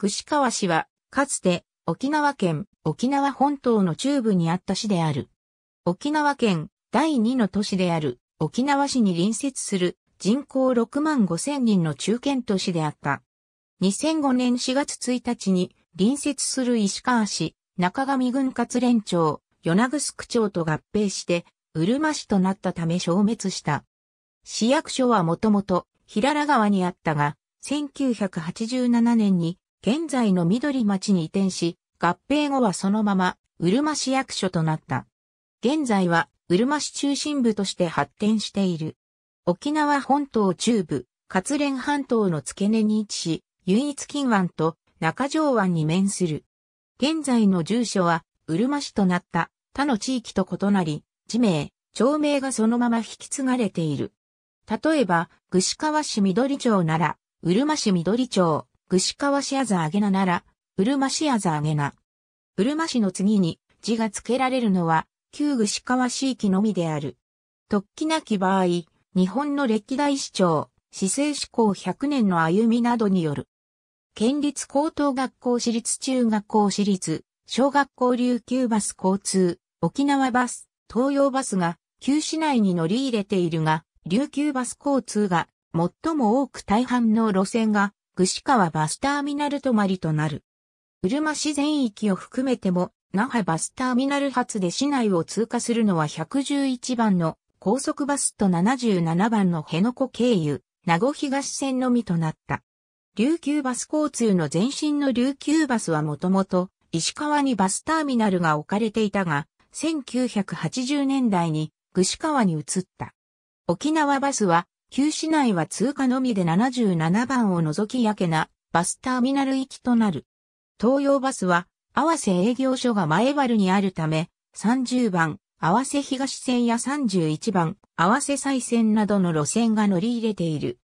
串川市は、かつて、沖縄県、沖縄本島の中部にあった市である。沖縄県、第二の都市である、沖縄市に隣接する、人口6万5千人の中堅都市であった。2005年4月1日に、隣接する石川市、中上郡勝連町、与那城区町と合併して、うるま市となったため消滅した。市役所はもともと、平良川にあったが、1987年に現在の緑町に移転し、合併後はそのまま、うるま市役所となった。現在は、うるま市中心部として発展している。沖縄本島中部、活連半島の付け根に位置し、唯一金湾と中条湾に面する。現在の住所は、うるま市となった他の地域と異なり、地名、町名がそのまま引き継がれている。例えば、串川市緑町なら、うるま市緑町、しか川市あざあげななら、うるま市あざあげな。うるま市の次に字が付けられるのは、旧具志川市域のみである。突起なき場合、日本の歴代市長、市政志向100年の歩みなどによる。県立高等学校私立中学校私立、小学校琉球バス交通、沖縄バス、東洋バスが、旧市内に乗り入れているが、琉球バス交通が、最も多く大半の路線が、串川バスターミナル止まりとなる。うるま市全域を含めても、那覇バスターミナル発で市内を通過するのは111番の高速バスと77番の辺野古経由、名護東線のみとなった。琉球バス交通の前身の琉球バスはもともと石川にバスターミナルが置かれていたが、1980年代に串川に移った。沖縄バスは旧市内は通過のみで77番を除きやけなバスターミナル行きとなる。東洋バスは、合わせ営業所が前原にあるため、30番、合わせ東線や31番、合わせ西線などの路線が乗り入れている。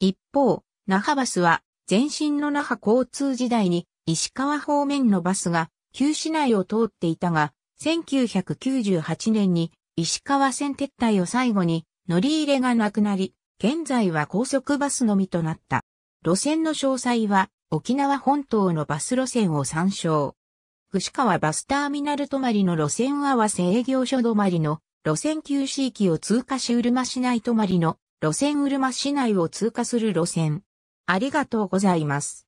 一方、那覇バスは、前身の那覇交通時代に、石川方面のバスが、旧市内を通っていたが、1998年に石川線撤退を最後に乗り入れがなくなり、現在は高速バスのみとなった。路線の詳細は沖縄本島のバス路線を参照。串川バスターミナル止まりの路線合わせ営業所止まりの路線休止域を通過しうるま市内止まりの路線うるま市内を通過する路線。ありがとうございます。